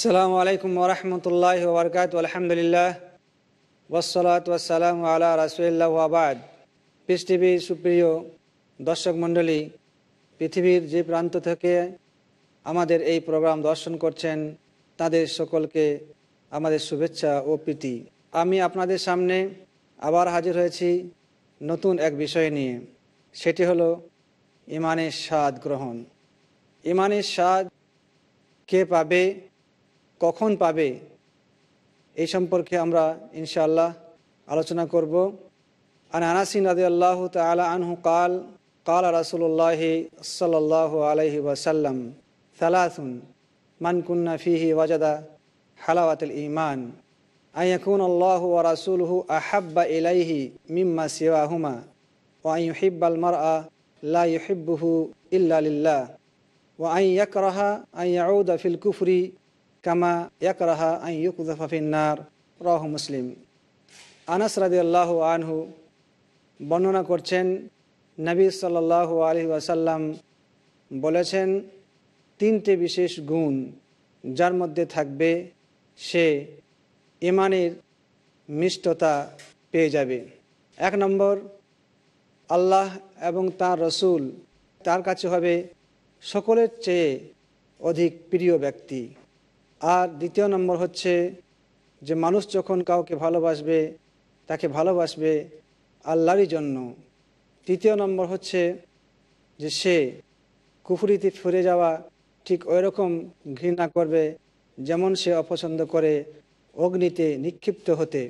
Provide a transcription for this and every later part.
আসসালামু আলাইকুম ওরহমতুল্লাহ ওবরকাত আলহামদুলিল্লাহ ওসলাত ওসালাম আল্লাহ রাসুল্লাহ আবাদ পিস টিভির সুপ্রিয় দর্শক মণ্ডলী পৃথিবীর যে প্রান্ত থেকে আমাদের এই প্রোগ্রাম দর্শন করছেন তাদের সকলকে আমাদের শুভেচ্ছা ও প্রীতি আমি আপনাদের সামনে আবার হাজির হয়েছি নতুন এক বিষয় নিয়ে সেটি হলো ইমানের স্বাদ গ্রহণ ইমানের স্বাদ কে পাবে কখন পাবে এই সম্পর্কে আমরা ইনশাআল্লাহ আলোচনা করব আন আনাসিন রাজি আল্লাহ তালা আনহু কাল কাল রাসুল্লাহ সাল্লাহ আলহি ওয়াসাল্লাম সালাসুন মানকুন্না ফিহি ওয়াজাদা হালাওয়াতুল ইমান আয়াকুন আল্লাহ ওয়া রাসুলহু আহাব্বা ইলাইহি মিম্মা সিওয়াহুমা ওয়াই ইউহিব্বাল মারআ লা ইউহিব্বুহু ইল্লা ও ওয়াই ইয়াকরাহা আন ইয়াউদা ফিল কুফরি কামা রাহা আই ইউকুজাফাফিন্নার রহ মুসলিম আনাস রাজি আল্লাহ আনহু বর্ণনা করছেন নবী সাল্লাহ আলি আসাল্লাম বলেছেন তিনটে বিশেষ গুণ যার মধ্যে থাকবে সে ইমানের মিষ্টতা পেয়ে যাবে এক নম্বর আল্লাহ এবং তার রসুল তার কাছে হবে সকলের চেয়ে অধিক প্রিয় ব্যক্তি আর দ্বিতীয় নম্বর হচ্ছে যে মানুষ যখন কাউকে ভালোবাসবে তাকে ভালোবাসবে আল্লাহরই জন্য তৃতীয় নম্বর হচ্ছে যে সে কুফুরিতে ফিরে যাওয়া ঠিক ওই রকম ঘৃণা করবে যেমন সে অপছন্দ করে অগ্নিতে নিক্ষিপ্ত হতে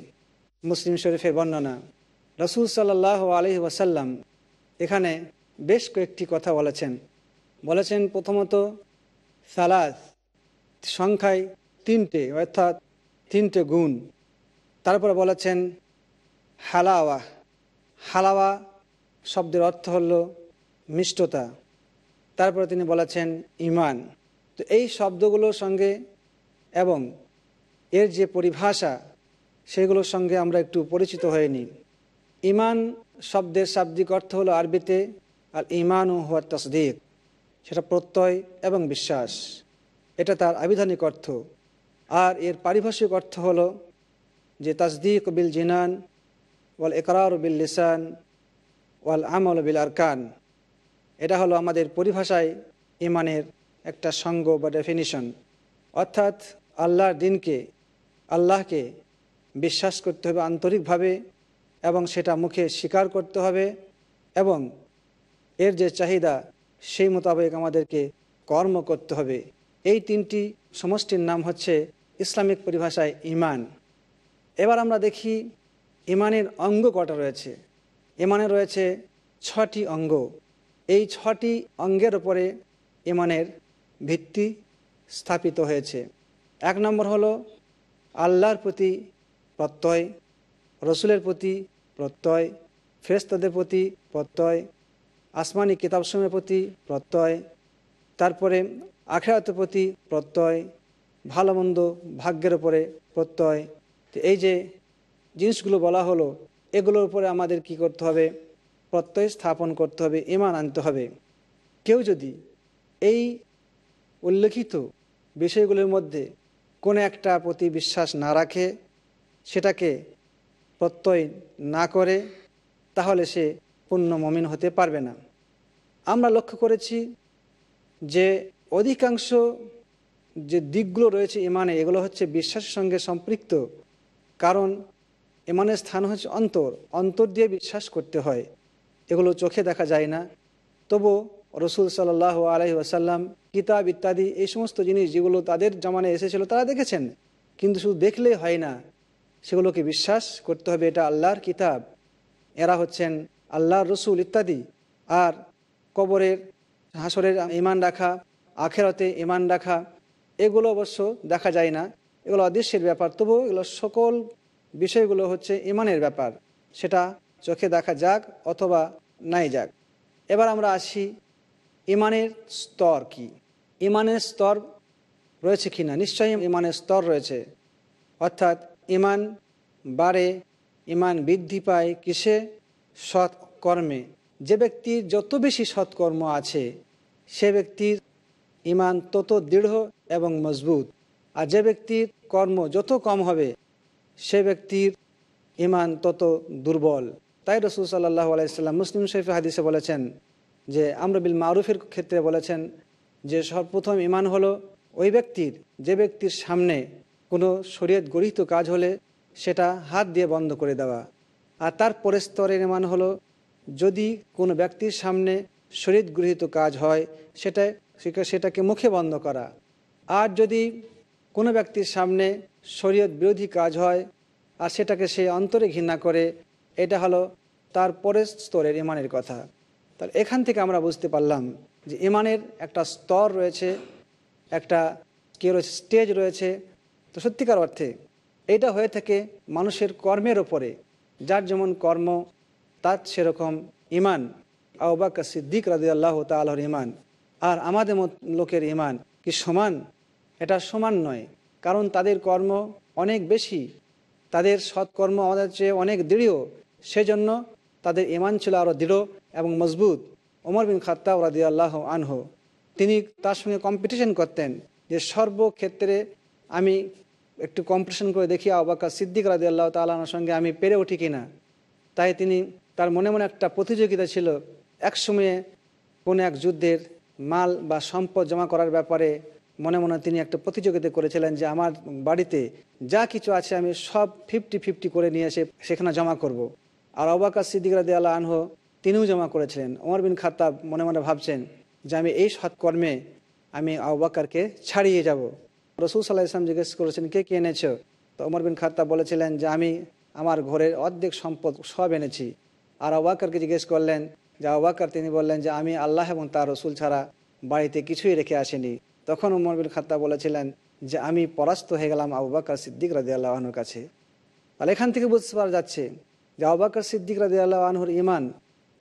মুসলিম শরীফের বর্ণনা রসুল সাল্লাহ আলহি ওয়াসাল্লাম এখানে বেশ কয়েকটি কথা বলেছেন বলেছেন প্রথমত সালাস সংখ্যায় তিনটে অর্থাৎ তিনটে গুণ তারপরে বলেছেন হালাওয়া হালাওয়া শব্দের অর্থ হল মিষ্টতা তারপরে তিনি বলেছেন ইমান তো এই শব্দগুলোর সঙ্গে এবং এর যে পরিভাষা সেগুলোর সঙ্গে আমরা একটু পরিচিত হয়ে নিই ইমান শব্দের শাব্দিক অর্থ হলো আরবিতে আর ইমান ও হওয়ার তসদিক সেটা প্রত্যয় এবং বিশ্বাস এটা তার আবিধানিক অর্থ আর এর পারিভাষিক অর্থ হল যে তাজদিক বিল জিনান ওয়াল একরার বিল লিসান ওয়াল আমল বিল আরকান এটা হলো আমাদের পরিভাষায় ইমানের একটা সঙ্গ বা ডেফিনিশন অর্থাৎ আল্লাহর দিনকে আল্লাহকে বিশ্বাস করতে হবে আন্তরিকভাবে এবং সেটা মুখে স্বীকার করতে হবে এবং এর যে চাহিদা সেই মোতাবেক আমাদেরকে কর্ম করতে হবে এই তিনটি সমষ্টির নাম হচ্ছে ইসলামিক পরিভাষায় ইমান এবার আমরা দেখি ইমানের অঙ্গ কটা রয়েছে ইমানে রয়েছে ছটি অঙ্গ এই ছটি অঙ্গের ওপরে ইমানের ভিত্তি স্থাপিত হয়েছে এক নম্বর হল আল্লাহর প্রতি প্রত্যয় রসুলের প্রতি প্রত্যয় ফেরেস্তাদের প্রতি প্রত্যয় আসমানি কিতাবসমের প্রতি প্রত্যয় তারপরে আখেরাতের প্রতি প্রত্যয় ভালো মন্দ ভাগ্যের উপরে প্রত্যয় তো এই যে জিনিসগুলো বলা হলো এগুলোর উপরে আমাদের কি করতে হবে প্রত্যয় স্থাপন করতে হবে ইমান আনতে হবে কেউ যদি এই উল্লেখিত বিষয়গুলোর মধ্যে কোনো একটা প্রতি বিশ্বাস না রাখে সেটাকে প্রত্যয় না করে তাহলে সে পূর্ণ মমিন হতে পারবে না আমরা লক্ষ্য করেছি যে অধিকাংশ যে দিকগুলো রয়েছে ইমানে এগুলো হচ্ছে বিশ্বাসের সঙ্গে সম্পৃক্ত কারণ ইমানের স্থান হচ্ছে অন্তর অন্তর দিয়ে বিশ্বাস করতে হয় এগুলো চোখে দেখা যায় না তবু রসুল সাল্লাহ আলহি আসাল্লাম কিতাব ইত্যাদি এই সমস্ত জিনিস যেগুলো তাদের জমানে এসেছিল তারা দেখেছেন কিন্তু শুধু দেখলেই হয় না সেগুলোকে বিশ্বাস করতে হবে এটা আল্লাহর কিতাব এরা হচ্ছেন আল্লাহর রসুল ইত্যাদি আর কবরের হাসরের ইমান রাখা আখেরাতে ইমান রাখা এগুলো অবশ্য দেখা যায় না এগুলো অদৃশ্যের ব্যাপার তবু এগুলো সকল বিষয়গুলো হচ্ছে ইমানের ব্যাপার সেটা চোখে দেখা যাক অথবা নাই যাক এবার আমরা আসি ইমানের স্তর কি ইমানের স্তর রয়েছে কি না নিশ্চয়ই ইমানের স্তর রয়েছে অর্থাৎ ইমান বাড়ে ইমান বৃদ্ধি পায় কিসে সৎকর্মে যে ব্যক্তির যত বেশি সৎকর্ম আছে সে ব্যক্তির ইমান তত দৃঢ় এবং মজবুত আর যে ব্যক্তির কর্ম যত কম হবে সে ব্যক্তির ইমান তত দুর্বল তাই রসুল সাল্লাহ আলাইসাল্লাম মুসলিম শৈফ হাদিসে বলেছেন যে আমরবিল মারুফের ক্ষেত্রে বলেছেন যে সর্বপ্রথম ইমান হল ওই ব্যক্তির যে ব্যক্তির সামনে কোনো শরীয়ত গৃহীত কাজ হলে সেটা হাত দিয়ে বন্ধ করে দেওয়া আর তার পরের স্তরের ইমান হলো যদি কোনো ব্যক্তির সামনে শরীর গৃহীত কাজ হয় সেটা সেটাকে মুখে বন্ধ করা আর যদি কোনো ব্যক্তির সামনে শরীয়ত বিরোধী কাজ হয় আর সেটাকে সে অন্তরে ঘৃণা করে এটা হলো তার পরের স্তরের ইমানের কথা তার এখান থেকে আমরা বুঝতে পারলাম যে ইমানের একটা স্তর রয়েছে একটা কেউ রয়েছে স্টেজ রয়েছে তো সত্যিকার অর্থে এটা হয়ে থাকে মানুষের কর্মের ওপরে যার যেমন কর্ম তার সেরকম ইমান আবাক সিদ্দিক রাজি আল্লাহ তালহর ইমান আর আমাদের লোকের ইমান কি সমান এটা সমান নয় কারণ তাদের কর্ম অনেক বেশি তাদের সৎকর্ম আমাদের চেয়ে অনেক দৃঢ় সেজন্য তাদের ইমান ছিল আরও দৃঢ় এবং মজবুত ওমর বিন খাত্তা রাদি আল্লাহ আনহ তিনি তার সঙ্গে কম্পিটিশন করতেন যে সর্বক্ষেত্রে আমি একটু কম্পিটিশন করে দেখি আবাকা সিদ্দিক রাজি আল্লাহ তালানোর সঙ্গে আমি পেরে উঠি কিনা তাই তিনি তার মনে মনে একটা প্রতিযোগিতা ছিল এক সময়ে কোনো এক যুদ্ধের মাল বা সম্পদ জমা করার ব্যাপারে মনে মনে তিনি একটা প্রতিযোগিতা করেছিলেন যে আমার বাড়িতে যা কিছু আছে আমি সব ফিফটি ফিফটি করে নিয়ে এসে সেখানে জমা করব। আর অবাকা সিদ্দিক রাদি আল্লাহ আনহ তিনিও জমা করেছিলেন ওমর বিন খাতাব মনে মনে ভাবছেন যে আমি এই সৎকর্মে আমি আবাকারকে ছাড়িয়ে যাব রসুল সাল্লাহ ইসলাম জিজ্ঞেস করেছেন কে কে এনেছ তো ওমর বিন খাতাব বলেছিলেন যে আমি আমার ঘরের অর্ধেক সম্পদ সব এনেছি আর আবাকারকে জিজ্ঞেস করলেন যা আবাকার তিনি বললেন যে আমি আল্লাহ এবং তার রসুল ছাড়া বাড়িতে কিছুই রেখে আসেনি তখন উমর বিন খাত্তা বলেছিলেন যে আমি পরাস্ত হয়ে গেলাম আবু বাকর সিদ্দিক রাজি আল্লাহনুর কাছে আর এখান থেকে বুঝতে পারা যাচ্ছে যে আবু বাকর সিদ্দিক রাজি আল্লাহ ইমান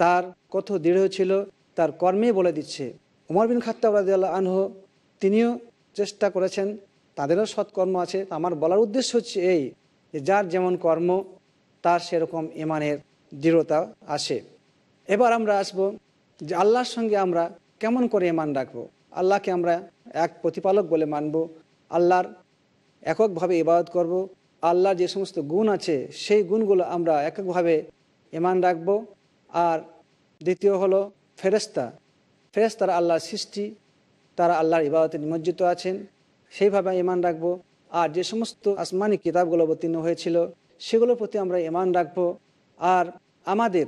তার কত দৃঢ় ছিল তার কর্মে বলে দিচ্ছে উমর বিন খাত্তা রাজি আল্লাহ আনহ তিনিও চেষ্টা করেছেন তাদেরও সৎকর্ম আছে আমার বলার উদ্দেশ্য হচ্ছে এই যে যার যেমন কর্ম তার সেরকম ইমানের দৃঢ়তা আসে এবার আমরা আসব যে আল্লাহর সঙ্গে আমরা কেমন করে এমান রাখবো আল্লাহকে আমরা এক প্রতিপালক বলে মানব আল্লাহর এককভাবে ইবাদত করব। আল্লাহর যে সমস্ত গুণ আছে সেই গুণগুলো আমরা এককভাবে এমান রাখব আর দ্বিতীয় হলো ফেরেস্তা ফেরেস্তারা আল্লাহর সৃষ্টি তারা আল্লাহর ইবাদতে নিমজ্জিত আছেন সেইভাবে ইমান রাখব আর যে সমস্ত আসমানি কিতাবগুলো অবতীর্ণ হয়েছিল সেগুলোর প্রতি আমরা ইমান রাখব আর আমাদের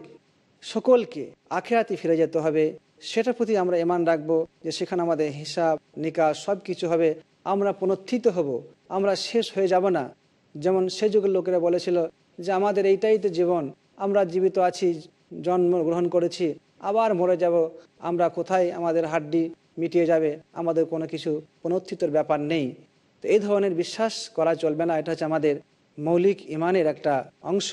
সকলকে আখেরাতে ফিরে যেতে হবে সেটার প্রতি আমরা এমান রাখবো যে সেখানে আমাদের হিসাব নিকাশ সব কিছু হবে আমরা পুনঃথিত হব আমরা শেষ হয়ে যাব না যেমন সে যুগের লোকেরা বলেছিল যে আমাদের এইটাই তো জীবন আমরা জীবিত আছি জন্ম গ্রহণ করেছি আবার মরে যাব আমরা কোথায় আমাদের হাড্ডি মিটিয়ে যাবে আমাদের কোনো কিছু পুনর্থিতর ব্যাপার নেই তো এই ধরনের বিশ্বাস করা চলবে না এটা হচ্ছে আমাদের মৌলিক ইমানের একটা অংশ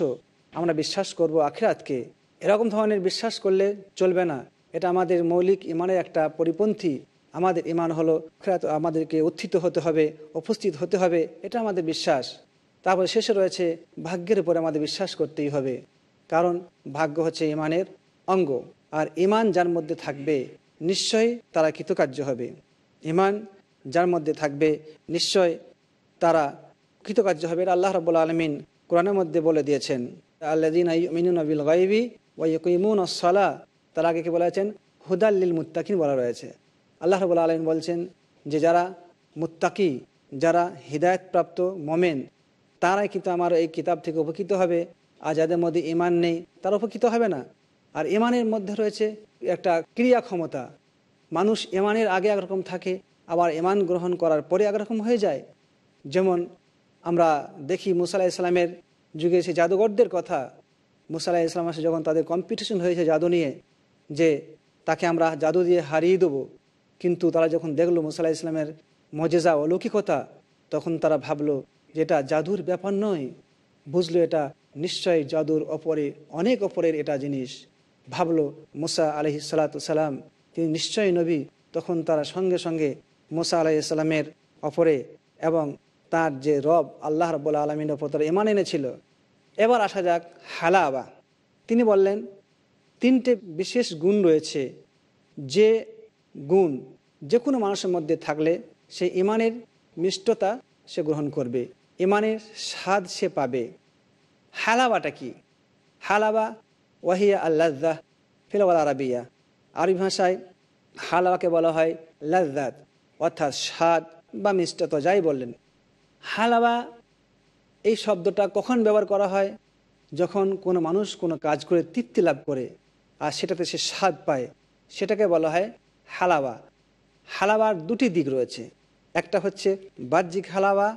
আমরা বিশ্বাস করব আখিরাতকে এরকম ধরনের বিশ্বাস করলে চলবে না এটা আমাদের মৌলিক ইমানের একটা পরিপন্থী আমাদের ইমান হলো আমাদেরকে উত্থিত হতে হবে উপস্থিত হতে হবে এটা আমাদের বিশ্বাস তারপরে শেষে রয়েছে ভাগ্যের উপরে আমাদের বিশ্বাস করতেই হবে কারণ ভাগ্য হচ্ছে ইমানের অঙ্গ আর ইমান যার মধ্যে থাকবে নিশ্চয়ই তারা কৃতকার্য হবে ইমান যার মধ্যে থাকবে নিশ্চয় তারা কৃতকার্য হবে আল্লাহ রবুল্লা আলমিন কোরআনের মধ্যে বলে দিয়েছেন দিন আই মিনুন আবিল গাইবি ওয়াইকুমুন সলা তার আগে কি বলেছেন হুদাল্লিল মুত্তাকিন বলা রয়েছে আল্লাহ রবুল্লা আলম বলছেন যে যারা মুত্তাকি যারা হৃদায়তপ্রাপ্ত মোমেন তারাই কিন্তু আমার এই কিতাব থেকে উপকৃত হবে আর যাদের মধ্যে ইমান নেই তারা উপকৃত হবে না আর ইমানের মধ্যে রয়েছে একটা ক্রিয়া ক্ষমতা মানুষ এমানের আগে একরকম থাকে আবার এমান গ্রহণ করার পরে একরকম হয়ে যায় যেমন আমরা দেখি মুসা ইসলামের যুগে সে জাদুঘরদের কথা মুসাল্লাহ ইসলাম আসে যখন তাদের কম্পিটিশন হয়েছে জাদু নিয়ে যে তাকে আমরা জাদু দিয়ে হারিয়ে দেবো কিন্তু তারা যখন দেখলো মুসাল্লাহ ইসলামের মজেজা অলৌকিকতা তখন তারা ভাবলো যে এটা জাদুর ব্যাপার নয় বুঝলো এটা নিশ্চয়ই জাদুর অপরে অনেক অপরের এটা জিনিস ভাবলো মুসা আলহি সালাতাম তিনি নিশ্চয়ই নবী তখন তারা সঙ্গে সঙ্গে মুসা আলাহি সাল্লামের অপরে এবং তার যে রব আল্লাহ রব্বুল আলমিন ওপর তারা এমান এনেছিল এবার আসা যাক হালাবা তিনি বললেন তিনটে বিশেষ গুণ রয়েছে যে গুণ যে কোনো মানুষের মধ্যে থাকলে সে ইমানের মিষ্টতা সে গ্রহণ করবে ইমানের স্বাদ সে পাবে হালাবাটা কি হালাবা ওয়াহিয়া আল্লাহ ফিলওয়াল আরবিয়া আরবি ভাষায় হালাবাকে বলা হয় লাজ্জাত অর্থাৎ স্বাদ বা মিষ্টতা যাই বললেন হালাবা এই শব্দটা কখন ব্যবহার করা হয় যখন কোনো মানুষ কোনো কাজ করে তৃপ্তি লাভ করে আর সেটাতে সে স্বাদ পায় সেটাকে বলা হয় হালাওয়া হালাওয়ার দুটি দিক রয়েছে একটা হচ্ছে বাহ্যিক হালাওয়া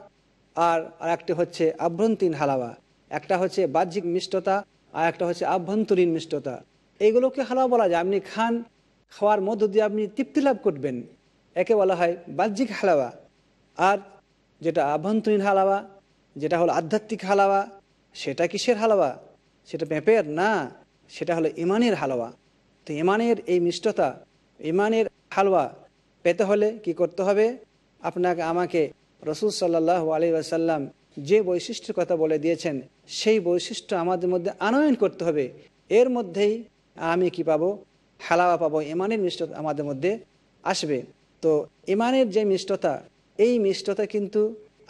আর একটা হচ্ছে আভ্যন্তরীণ হালাওয়া একটা হচ্ছে বাহ্যিক মিষ্টতা আর একটা হচ্ছে আভ্যন্তরীণ মিষ্টতা এইগুলোকে হালাওয়া বলা যায় আপনি খান খাওয়ার মধ্য দিয়ে আপনি তৃপ্তি লাভ করবেন একে বলা হয় বাহ্যিক হালাওয়া আর যেটা আভ্যন্তরীণ হালাওয়া যেটা হলো আধ্যাত্মিক হালাওয়া সেটা কিসের হালাওয়া সেটা পেঁপের না সেটা হলো ইমানের হালুয়া তো ইমানের এই মিষ্টতা ইমানের হালুয়া পেতে হলে কি করতে হবে আপনাকে আমাকে রসুল সাল্লাহ আলী আসাল্লাম যে বৈশিষ্ট্যের কথা বলে দিয়েছেন সেই বৈশিষ্ট্য আমাদের মধ্যে আনয়ন করতে হবে এর মধ্যেই আমি কি পাবো হালাওয়া পাবো ইমানের মিষ্টতা আমাদের মধ্যে আসবে তো ইমানের যে মিষ্টতা এই মিষ্টতা কিন্তু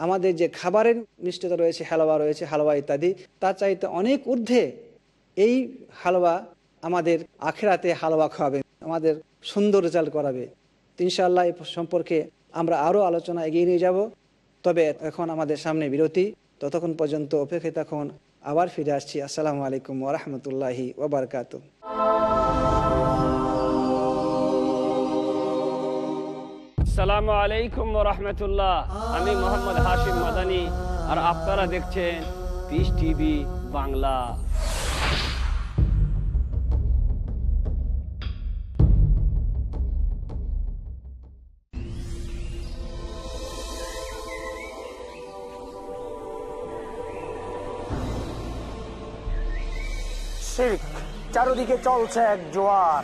আমাদের যে খাবারের মিষ্টতা রয়েছে হালওয়া রয়েছে হালওয়া ইত্যাদি তার চাইতে অনেক ঊর্ধ্বে এই হালওয়া আমাদের আখেরাতে হালওয়া খাওয়াবে আমাদের সুন্দর জাল করাবে ইনশাআল্লাহ এ সম্পর্কে আমরা আরও আলোচনা এগিয়ে নিয়ে যাব তবে এখন আমাদের সামনে বিরতি ততক্ষণ পর্যন্ত অপেক্ষায় তখন আবার ফিরে আসছি আসসালামু আলাইকুম ওরহমতুল্লাহি ওবরকাত সালামু আলাইকুম রহমতুল্লাহ আমি মোহাম্মদ হাশিম মাদানি আর আপনারা দেখছেন পিস টিভি বাংলা চারদিকে চলছে এক জোয়ার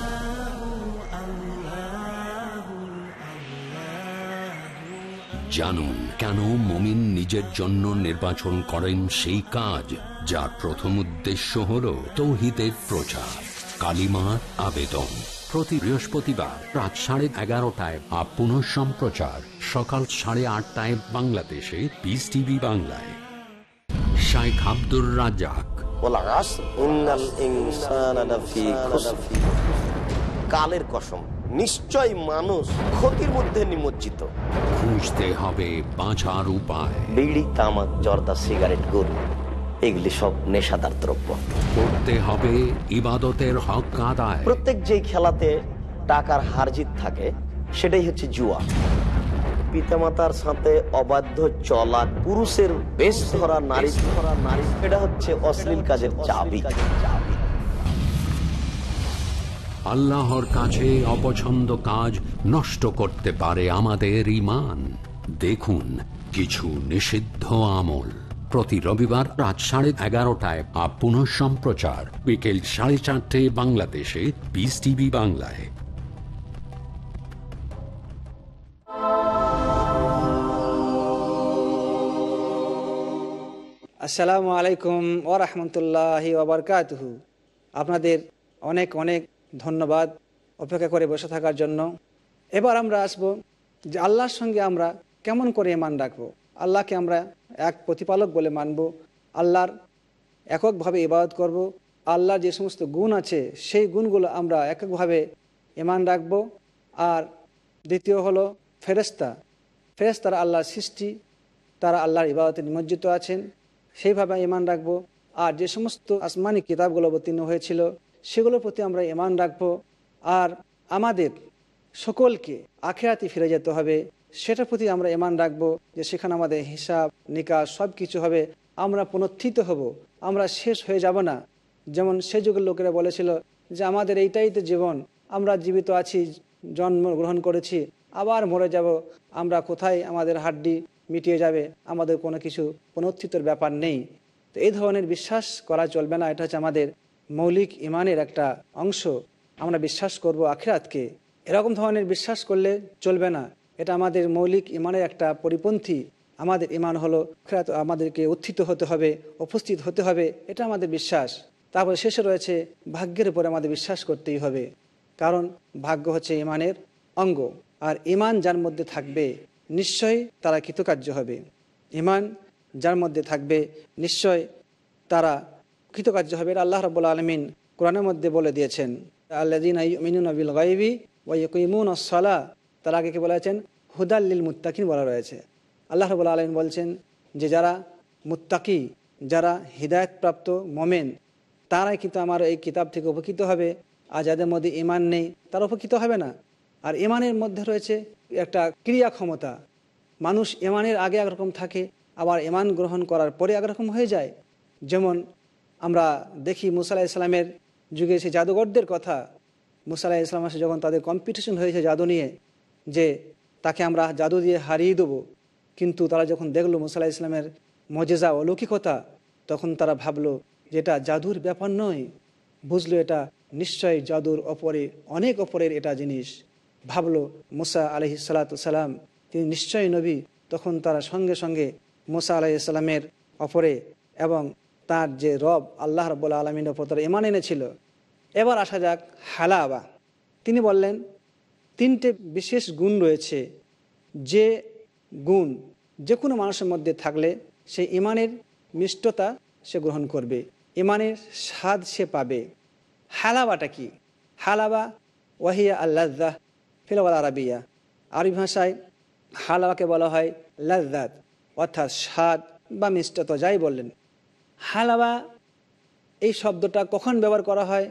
জানুন কেন মমিন নিজের জন্য নির্বাচন করেন সেই কাজ যার প্রথম উদ্দেশ্য হল তৌহিদের প্রচার কালিমার আবেদন প্রতি বৃহস্পতিবার রাত সাড়ে এগারোটায় আর সম্প্রচার সকাল সাড়ে আটটায় বাংলাদেশে পিস টিভি বাংলায় শাইখ আব্দুর রাজাক কালের কসম নিশ্চয় মানুষ ক্ষতির মধ্যে নিমজ্জিত খুঁজতে হবে বাঁচার উপায় বিড়ি তামাক জর্দা সিগারেট গরু এগুলি সব নেশাদার দ্রব্য হবে ইবাদতের প্রত্যেক খেলাতে টাকার হারজিত থাকে সেটাই হচ্ছে জুয়া সাথে অবাধ্য চলা পুরুষের বেশ ধরা নারী ধরা নারী হচ্ছে অশ্লীল কাজের চাবি চাবি আল্লাহর কাছে অপছন্দ কাজ নষ্ট করতে পারে আমাদের ইমান দেখুন কিছু নিষিদ্ধ আমল প্রতি রবিবার রাত সাড়ে এগারোটায় বা সম্প্রচার বিকেল সাড়ে চারটে বাংলাদেশে বিস টিভি বাংলায় আসসালামু আলাইকুম ওরহমতুল্লাহ আপনাদের অনেক অনেক ধন্যবাদ অপেক্ষা করে বসে থাকার জন্য এবার আমরা আসব যে আল্লাহর সঙ্গে আমরা কেমন করে মান রাখবো আল্লাহকে আমরা এক প্রতিপালক বলে মানব আল্লাহর এককভাবে ইবাদত করব আল্লাহর যে সমস্ত গুণ আছে সেই গুণগুলো আমরা এককভাবে এমান রাখব আর দ্বিতীয় হলো ফেরেস্তা ফেরেস্তারা আল্লাহর সৃষ্টি তারা আল্লাহর ইবাদতে নিমজ্জিত আছেন সেইভাবে ইমান রাখব আর যে সমস্ত আসমানি কিতাবগুলো অবতীর্ণ হয়েছিল সেগুলোর প্রতি আমরা এমান রাখবো আর আমাদের সকলকে আখেরাতে ফিরে যেতে হবে সেটার প্রতি আমরা এমান রাখবো যে সেখানে আমাদের হিসাব নিকাশ সব কিছু হবে আমরা পুনর্থিত হব আমরা শেষ হয়ে যাব না যেমন সে যুগের লোকেরা বলেছিল যে আমাদের এইটাই তো জীবন আমরা জীবিত আছি জন্ম গ্রহণ করেছি আবার মরে যাব আমরা কোথায় আমাদের হাড্ডি মিটিয়ে যাবে আমাদের কোনো কিছু পুনঃথিতর ব্যাপার নেই তো এই ধরনের বিশ্বাস করা চলবে না এটা হচ্ছে আমাদের মৌলিক ইমানের একটা অংশ আমরা বিশ্বাস করব আখিরাতকে এরকম ধরনের বিশ্বাস করলে চলবে না এটা আমাদের মৌলিক ইমানের একটা পরিপন্থী আমাদের ইমান হলো আখিরাত আমাদেরকে উত্থিত হতে হবে উপস্থিত হতে হবে এটা আমাদের বিশ্বাস তারপরে শেষে রয়েছে ভাগ্যের উপরে আমাদের বিশ্বাস করতেই হবে কারণ ভাগ্য হচ্ছে ইমানের অঙ্গ আর ইমান যার মধ্যে থাকবে নিশ্চয় তারা কৃতকার্য হবে ইমান যার মধ্যে থাকবে নিশ্চয় তারা কৃতকার্য হবে আল্লাহ রাবুল আলমিন কোরআনের মধ্যে বলে দিয়েছেন আল্লাদিন গাইবি ওয়াইকুইমুন সালা তার আগে কি বলেছেন হুদাল্লিল মুত্তাকিন বলা রয়েছে আল্লাহ রবুল আলমিন বলছেন যে যারা মুত্তাকি যারা হৃদায়তপ্রাপ্ত মোমেন তারাই কিন্তু আমার এই কিতাব থেকে উপকৃত হবে আর যাদের মধ্যে ইমান নেই তারা উপকৃত হবে না আর ইমানের মধ্যে রয়েছে একটা ক্রিয়া ক্ষমতা মানুষ ইমানের আগে একরকম থাকে আবার ইমান গ্রহণ করার পরে একরকম হয়ে যায় যেমন আমরা দেখি মুসাল্লাহ ইসলামের যুগে সে জাদুঘরদের কথা মুসাল্লাহ ইসলাম আসে যখন তাদের কম্পিটিশন হয়েছে জাদু নিয়ে যে তাকে আমরা জাদু দিয়ে হারিয়ে দেবো কিন্তু তারা যখন দেখলো মুসাল্লাহ ইসলামের মজেজা অলৌকিকতা তখন তারা ভাবলো যে এটা জাদুর ব্যাপার নয় বুঝলো এটা নিশ্চয়ই জাদুর অপরে অনেক অপরের এটা জিনিস ভাবলো মোসা আলহি সালাম তিনি নিশ্চয়ই নবী তখন তারা সঙ্গে সঙ্গে মোসা আলাহ অপরে এবং তার যে রব আল্লাহ রব্বুল আলমিনের ওপর তারা ইমান এনেছিল এবার আসা যাক হালাবা তিনি বললেন তিনটে বিশেষ গুণ রয়েছে যে গুণ যে কোনো মানুষের মধ্যে থাকলে সে ইমানের মিষ্টতা সে গ্রহণ করবে ইমানের স্বাদ সে পাবে হালাবাটা কি হালাবা ওয়াহিয়া আল্লাহ ফিলাওয়াল আরবিয়া আরবি ভাষায় হালাবাকে বলা হয় লাজ্জাত অর্থাৎ স্বাদ বা মিষ্টতা যাই বললেন হালাওয়া এই শব্দটা কখন ব্যবহার করা হয়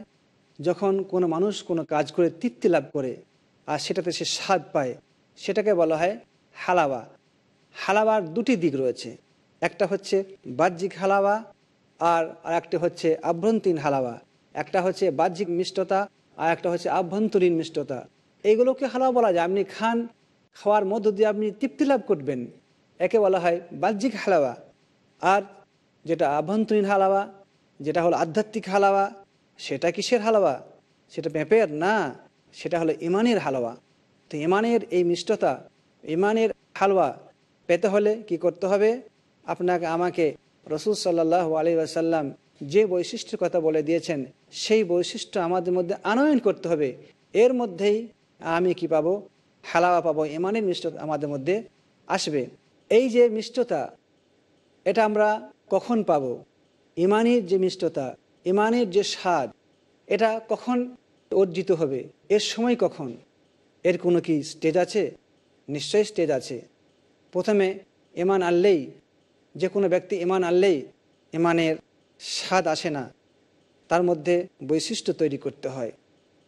যখন কোনো মানুষ কোনো কাজ করে তৃপ্তি লাভ করে আর সেটাতে সে স্বাদ পায় সেটাকে বলা হয় হালাওয়া হালাওয়ার দুটি দিক রয়েছে একটা হচ্ছে বাহ্যিক হালাওয়া আর আর একটা হচ্ছে আভ্যন্তরীণ হালাওয়া একটা হচ্ছে বাহ্যিক মিষ্টতা আর একটা হচ্ছে আভ্যন্তরীণ মিষ্টতা এইগুলোকে হালাবা বলা যায় আপনি খান খাওয়ার মধ্য দিয়ে আপনি তৃপ্তি লাভ করবেন একে বলা হয় বাহ্যিক হালাওয়া আর যেটা আভ্যন্তরীণ হালাওয়া যেটা হলো আধ্যাত্মিক হালাওয়া সেটা কিসের হালাওয়া সেটা পেঁপের না সেটা হলো ইমানের হালওয়া তো ইমানের এই মিষ্টতা ইমানের হালওয়া পেতে হলে কি করতে হবে আপনাকে আমাকে রসুল সাল্লাহ আলী আসাল্লাম যে বৈশিষ্ট্যের কথা বলে দিয়েছেন সেই বৈশিষ্ট্য আমাদের মধ্যে আনয়ন করতে হবে এর মধ্যেই আমি কি পাবো হালাওয়া পাবো ইমানের মিষ্টতা আমাদের মধ্যে আসবে এই যে মিষ্টতা এটা আমরা কখন পাব ইমানের যে মিষ্টতা ইমানের যে স্বাদ এটা কখন অর্জিত হবে এর সময় কখন এর কোনো কি স্টেজ আছে নিশ্চয়ই স্টেজ আছে প্রথমে ইমান আনলেই যে কোনো ব্যক্তি ইমান আনলেই ইমানের স্বাদ আসে না তার মধ্যে বৈশিষ্ট্য তৈরি করতে হয়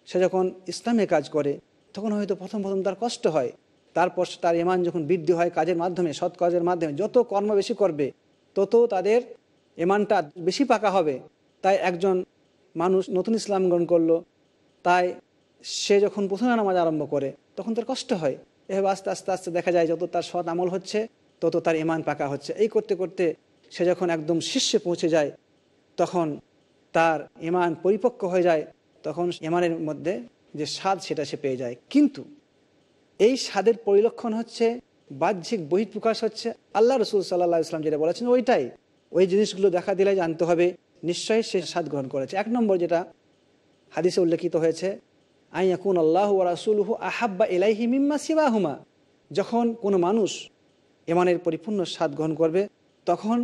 সে যখন ইসলামে কাজ করে তখন হয়তো প্রথম প্রথম তার কষ্ট হয় তারপর তার ইমান যখন বৃদ্ধি হয় কাজের মাধ্যমে সৎ কাজের মাধ্যমে যত কর্ম বেশি করবে তত তাদের এমানটা বেশি পাকা হবে তাই একজন মানুষ নতুন ইসলাম গ্রহণ করলো তাই সে যখন প্রথমে নামাজ আরম্ভ করে তখন তার কষ্ট হয় এভাবে আস্তে আস্তে আস্তে দেখা যায় যত তার সৎ আমল হচ্ছে তত তার ইমান পাকা হচ্ছে এই করতে করতে সে যখন একদম শীর্ষে পৌঁছে যায় তখন তার ইমান পরিপক্ক হয়ে যায় তখন ইমানের মধ্যে যে স্বাদ সেটা সে পেয়ে যায় কিন্তু এই স্বাদের পরিলক্ষণ হচ্ছে বাহ্যিক বহিঃপ্রকাশ হচ্ছে আল্লাহ রসুল সাল্লাহ ইসলাম যেটা বলেছেন ওইটাই ওই জিনিসগুলো দেখা দিলে জানতে হবে নিশ্চয়ই সে স্বাদ গ্রহণ করেছে এক নম্বর যেটা হাদিসে উল্লেখিত হয়েছে আই এখন আল্লাহ রাসুলহু আহাব্বা এলাইহি মিম্মা সিবাহুমা যখন কোনো মানুষ এমানের পরিপূর্ণ স্বাদ গ্রহণ করবে তখন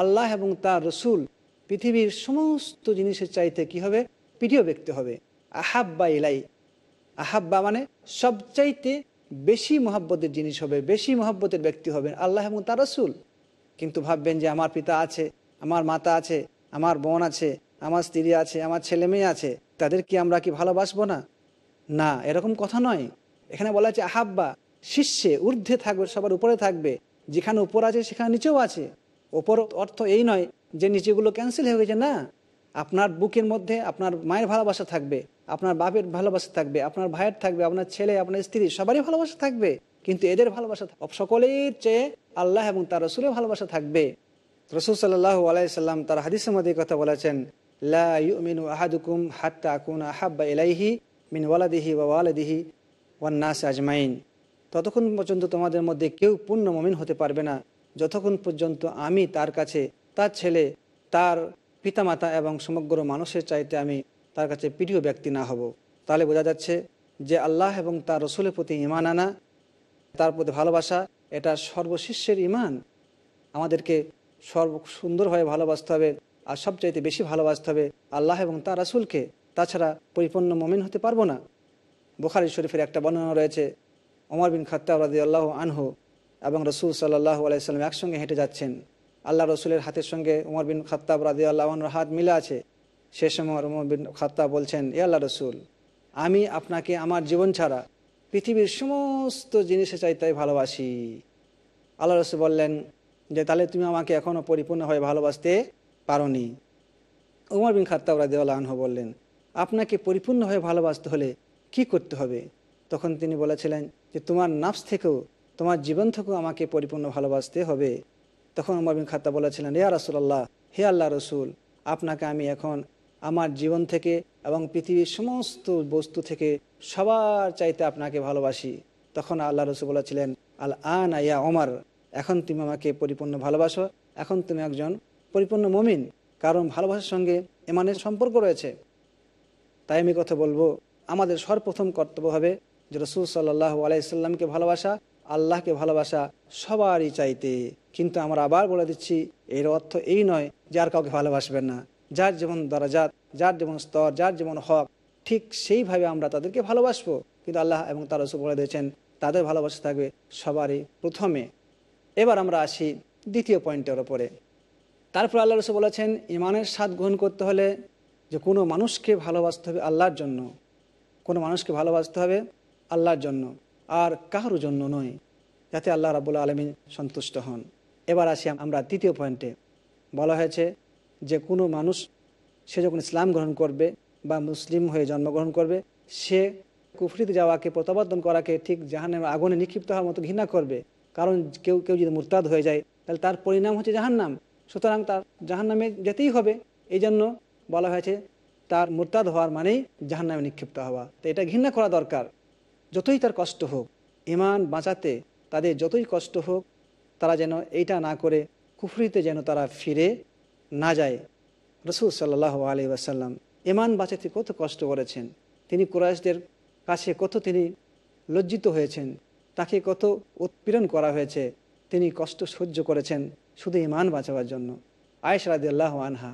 আল্লাহ এবং তার রসুল পৃথিবীর সমস্ত জিনিসের চাইতে কি হবে প্রিয় ব্যক্তি হবে আহাব্বা এলাই আহাব্বা মানে সবচাইতে বেশি মহাব্বতের জিনিস হবে বেশি মহাব্বতের ব্যক্তি হবেন আল্লাহ এবং তার রসুল কিন্তু ভাববেন যে আমার পিতা আছে আমার মাতা আছে আমার বোন আছে আমার স্ত্রী আছে আমার ছেলে মেয়ে আছে তাদের কি আমরা কি ভালোবাসবো না না এরকম কথা নয় এখানে বলা আছে আহাব্বা শীর্ষে ঊর্ধ্বে থাকবে সবার উপরে থাকবে যেখানে উপর আছে সেখানে নিচেও আছে ওপর অর্থ এই নয় যে নিচেগুলো ক্যান্সেল হয়ে গেছে না আপনার বুকের মধ্যে আপনার মায়ের ভালোবাসা থাকবে আপনার বাপের ভালোবাসা থাকবে আপনার ভাইয়ের থাকবে আপনার ছেলে আপনার স্ত্রী সবারই ভালোবাসা থাকবে কিন্তু এদের ভালোবাসা সকলের চেয়ে আল্লাহ এবং তার রসুলের ভালোবাসা থাকবে রসুল সাল্লাহ আলাইসাল্লাম তার হাদিসের মধ্যে কথা বলেছেন লাউমিনু হাত্তা কুন আহাব্বা এলাইহি মিন ওয়ালাদিহি বা ওয়ালাদিহি ওয়ান্নাস আজমাইন ততক্ষণ পর্যন্ত তোমাদের মধ্যে কেউ পূর্ণ মমিন হতে পারবে না যতক্ষণ পর্যন্ত আমি তার কাছে তার ছেলে তার পিতামাতা এবং সমগ্র মানুষের চাইতে আমি তার কাছে প্রিয় ব্যক্তি না হব তাহলে বোঝা যাচ্ছে যে আল্লাহ এবং তার রসুলের প্রতি ইমান আনা তার প্রতি ভালোবাসা এটা সর্বশিষ্যের ইমান আমাদেরকে সর্ব সুন্দরভাবে ভালোবাসতে হবে আর সবচাইতে বেশি ভালোবাসতে হবে আল্লাহ এবং তার রাসুলকে তাছাড়া পরিপূর্ণ মমিন হতে পারবো না বোখারি শরীফের একটা বর্ণনা রয়েছে অমর বিন খত্তাব রাজি আল্লাহ আনহু এবং রসুল সাল্লাহ আলাইসাল্লাম একসঙ্গে হেঁটে যাচ্ছেন আল্লাহ রসুলের হাতের সঙ্গে উমর বিন খত্তাব রাজি আল্লাহর হাত মিলে আছে সে সময় বিন খাত্তা বলছেন এ আল্লাহ রসুল আমি আপনাকে আমার জীবন ছাড়া পৃথিবীর সমস্ত জিনিসে চাইতে ভালোবাসি আল্লাহ রসুল বললেন যে তাহলে তুমি আমাকে এখনও পরিপূর্ণভাবে ভালোবাসতে পারোনি উমর বিন খাত্তাব রাজিউল্লাহ আনহ বললেন আপনাকে পরিপূর্ণভাবে ভালোবাসতে হলে কি করতে হবে তখন তিনি বলেছিলেন যে তোমার নাফস থেকেও তোমার জীবন থেকেও আমাকে পরিপূর্ণ ভালোবাসতে হবে তখন উমর বিন খাত্তা বলেছিলেন হে রসুল্লাহ হে আল্লাহ রসুল আপনাকে আমি এখন আমার জীবন থেকে এবং পৃথিবীর সমস্ত বস্তু থেকে সবার চাইতে আপনাকে ভালোবাসি তখন আল্লাহ রসু বলেছিলেন আল আন আয়া অমর এখন তুমি আমাকে পরিপূর্ণ ভালোবাসো এখন তুমি একজন পরিপূর্ণ মমিন কারণ ভালোবাসার সঙ্গে এমানের সম্পর্ক রয়েছে তাই আমি কথা বলবো আমাদের সর্বপ্রথম কর্তব্য হবে যে রসুল সাল্লাহ আলাইসাল্লামকে ভালোবাসা আল্লাহকে ভালোবাসা সবারই চাইতে কিন্তু আমরা আবার বলে দিচ্ছি এর অর্থ এই নয় যে আর কাউকে ভালোবাসবেন না যার যেমন দরাজাত যার যেমন স্তর যার যেমন হক ঠিক সেইভাবে আমরা তাদেরকে ভালোবাসবো কিন্তু আল্লাহ এবং তার রসু বলে দিয়েছেন তাদের ভালোবাসা থাকবে সবারই প্রথমে এবার আমরা আসি দ্বিতীয় পয়েন্টের ওপরে তারপর আল্লাহ রসু বলেছেন ইমানের স্বাদ গ্রহণ করতে হলে যে কোনো মানুষকে ভালোবাসতে হবে আল্লাহর জন্য কোনো মানুষকে ভালোবাসতে হবে আল্লাহর জন্য আর কারোর জন্য নয় যাতে আল্লাহ রাবুল আলমী সন্তুষ্ট হন এবার আসি আমরা তৃতীয় পয়েন্টে বলা হয়েছে যে কোনো মানুষ সে যখন ইসলাম গ্রহণ করবে বা মুসলিম হয়ে জন্মগ্রহণ করবে সে কুফরিতে যাওয়াকে প্রত্যাবর্তন করাকে ঠিক জাহান্নামে আগুনে নিক্ষিপ্ত হওয়ার মতো ঘৃণা করবে কারণ কেউ কেউ যদি মুরতাদ হয়ে যায় তাহলে তার পরিণাম হচ্ছে জাহান্নাম সুতরাং তার জাহান্নামে যেতেই হবে এই জন্য বলা হয়েছে তার মুরতাদ হওয়ার মানেই জাহান্নামে নিক্ষিপ্ত হওয়া তো এটা ঘৃণা করা দরকার যতই তার কষ্ট হোক ইমান বাঁচাতে তাদের যতই কষ্ট হোক তারা যেন এইটা না করে কুফরিতে যেন তারা ফিরে না যায় রসুল সাল্লাহ আলি ওয়াসাল্লাম এমান বাঁচাতে কত কষ্ট করেছেন তিনি কুরাইশদের কাছে কত তিনি লজ্জিত হয়েছেন তাকে কত উৎপীড়ন করা হয়েছে তিনি কষ্ট সহ্য করেছেন শুধু ইমান বাঁচাবার জন্য আয়েশ আল্লাহ আনহা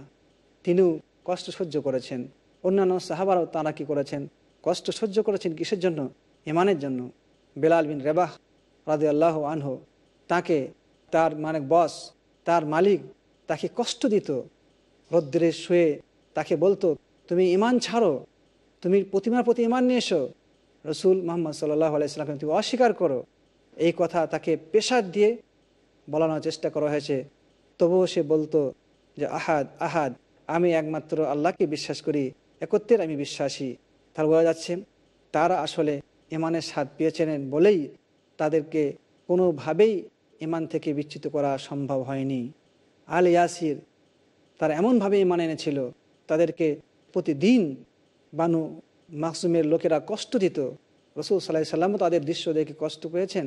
তিনিও কষ্ট সহ্য করেছেন অন্যান্য সাহাবারও তাঁরা কি করেছেন কষ্ট সহ্য করেছেন কিসের জন্য ইমানের জন্য বেলাল বিন রেবাহ আল্লাহ আনহো তাকে তার মানে বস তার মালিক তাকে কষ্ট দিত রৌদ্রে শুয়ে তাকে বলতো তুমি ইমান ছাড়ো তুমি প্রতিমার প্রতি ইমান নিয়ে এসো রসুল মোহাম্মদ সাল্লাহ আলাইসালামকে তুমি অস্বীকার করো এই কথা তাকে পেশার দিয়ে বলানোর চেষ্টা করা হয়েছে তবুও সে বলতো যে আহাদ আহাদ আমি একমাত্র আল্লাহকে বিশ্বাস করি একত্রের আমি বিশ্বাসী তার বোঝা যাচ্ছে তারা আসলে ইমানের স্বাদ পেয়েছেন বলেই তাদেরকে কোনোভাবেই ইমান থেকে বিচ্ছিত করা সম্ভব হয়নি আল ইয়াসির তারা এমনভাবে ইমান এনেছিল তাদেরকে প্রতিদিন বানু মাকসুমের লোকেরা কষ্ট দিত রসুল সাল্লাহ সাল্লাম তাদের দৃশ্য দেখে কষ্ট পেয়েছেন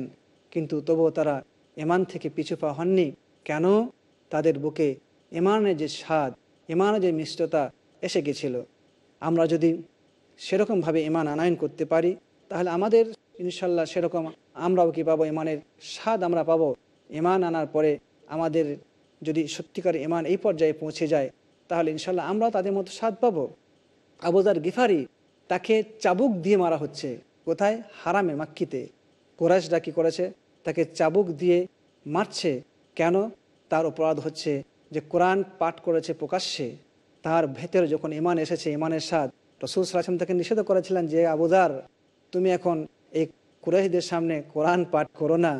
কিন্তু তবুও তারা এমান থেকে পিছু পা হননি কেন তাদের বুকে এমানের যে স্বাদ এমানের যে মিষ্টতা এসে গেছিল আমরা যদি সেরকমভাবে ইমান আনায়ন করতে পারি তাহলে আমাদের ইনশাল্লাহ সেরকম আমরাও কি পাবো ইমানের স্বাদ আমরা পাবো ইমান আনার পরে আমাদের যদি সত্যিকার ইমান এই পর্যায়ে পৌঁছে যায় তাহলে ইনশাল্লাহ আমরা তাদের মতো স্বাদ পাব আবুজার গিফারি তাকে চাবুক দিয়ে মারা হচ্ছে কোথায় হারামে মাক্কিতে কোরাইশরা কি করেছে তাকে চাবুক দিয়ে মারছে কেন তার অপরাধ হচ্ছে যে কোরআন পাঠ করেছে প্রকাশ্যে তার ভেতরে যখন ইমান এসেছে ইমানের স্বাদ রসুল সালাম তাকে নিষেধ করেছিলেন যে আবুদার তুমি এখন এই কুরাইশদের সামনে কোরআন পাঠ করো না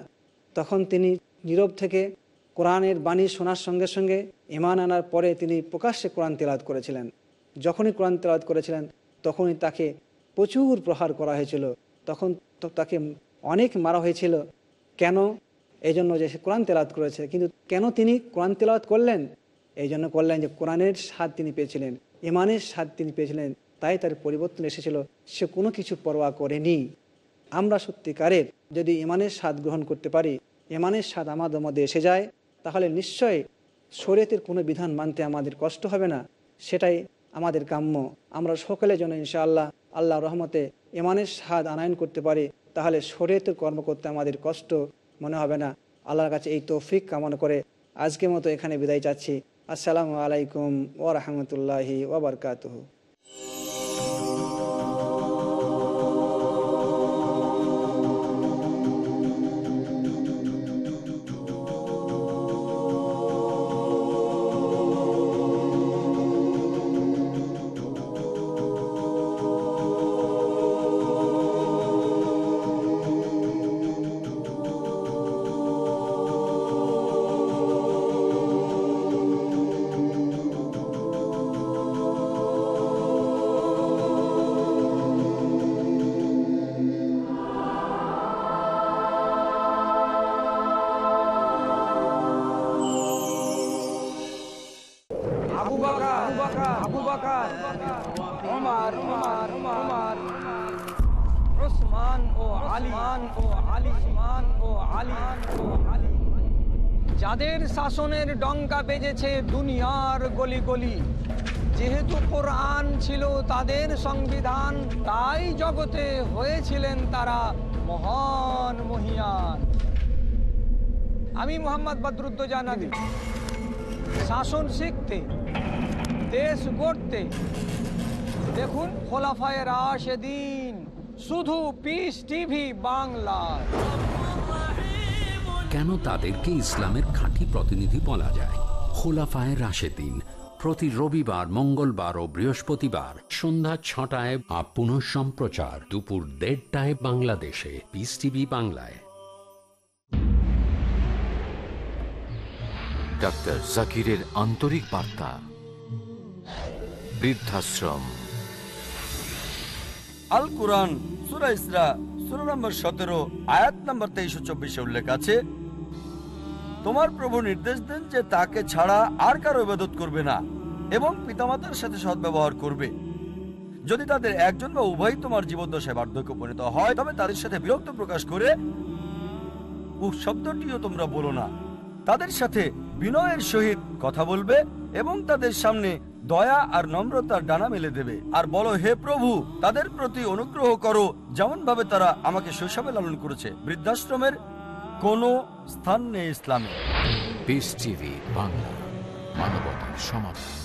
তখন তিনি নীরব থেকে কোরআনের বাণী শোনার সঙ্গে সঙ্গে ইমান আনার পরে তিনি প্রকাশ্যে কোরআন তেলাদ করেছিলেন যখনই কোরআন তেলাদ করেছিলেন তখনই তাকে প্রচুর প্রহার করা হয়েছিল তখন তাকে অনেক মারা হয়েছিল কেন এই জন্য যে সে কোরআন তেলাদ করেছে কিন্তু কেন তিনি কোরআন তেলাওয়াত করলেন এই জন্য করলেন যে কোরআনের স্বাদ তিনি পেয়েছিলেন ইমানের স্বাদ তিনি পেয়েছিলেন তাই তার পরিবর্তন এসেছিল সে কোনো কিছু পরোয়া করেনি আমরা সত্যিকারের যদি ইমানের স্বাদ গ্রহণ করতে পারি ইমানের স্বাদ আমাদের মধ্যে এসে যায় তাহলে নিশ্চয় শরীয়তের কোনো বিধান মানতে আমাদের কষ্ট হবে না সেটাই আমাদের কাম্য আমরা সকলে যেন ইনশাআল্লাহ আল্লাহ রহমতে এমানের স্বাদ আনায়ন করতে পারি তাহলে শরীয়তের কর্ম করতে আমাদের কষ্ট মনে হবে না আল্লাহর কাছে এই তৌফিক কামনা করে আজকের মতো এখানে বিদায় চাচ্ছি আসসালামু আলাইকুম ও রহমতুল্লাহি ওবরকাতহ বাকার ও আলিমান ও আলিমান ও ও আলী যাদের শাসনের ডঙ্কা বেজেছে দুনিয়ার গলি গলি যেহেতু কোরআন ছিল তাদের সংবিধান তাই জগতে হয়েছিলেন তারা মহান মহিয়ান আমি মোহাম্মদ বদরুদ্দ নাদি শাসন শিখতে দেশ গড়তে দেখুন খোলাফায় রাশেদিন শুধু পিস টিভি বাংলা কেন তাদেরকে ইসলামের খাঁটি প্রতিনিধি বলা যায় খোলাফায় রাশেদিন প্রতি রবিবার মঙ্গলবার ও বৃহস্পতিবার সন্ধ্যা ছটায় আপ পুনঃ সম্প্রচার দুপুর দেড়টায় বাংলাদেশে পিস টিভি বাংলায় ডাক্তার জাকিরের আন্তরিক বার্তা বৃদ্ধাশ্রম আল কোরআন সুরা ইসরা সুরা নম্বর সতেরো আয়াত নম্বর তেইশশো চব্বিশে উল্লেখ আছে তোমার প্রভু নির্দেশ দেন যে তাকে ছাড়া আর কারো ইবাদত করবে না এবং পিতামাতার সাথে সদ্ব্যবহার করবে যদি তাদের একজন বা উভয় তোমার দশায় বার্ধক্য পরিণত হয় তবে তাদের সাথে বিরক্ত প্রকাশ করে শব্দটিও তোমরা বলো না তাদের সাথে বিনয়ের সহিত কথা বলবে এবং তাদের সামনে দয়া আর নম্রতার ডানা মেলে দেবে আর বলো হে প্রভু তাদের প্রতি অনুগ্রহ করো যেমন ভাবে তারা আমাকে শৈশবে লালন করেছে বৃদ্ধাশ্রমের কোনো স্থান নেই ইসলামে বাংলা মানবতার সমাধান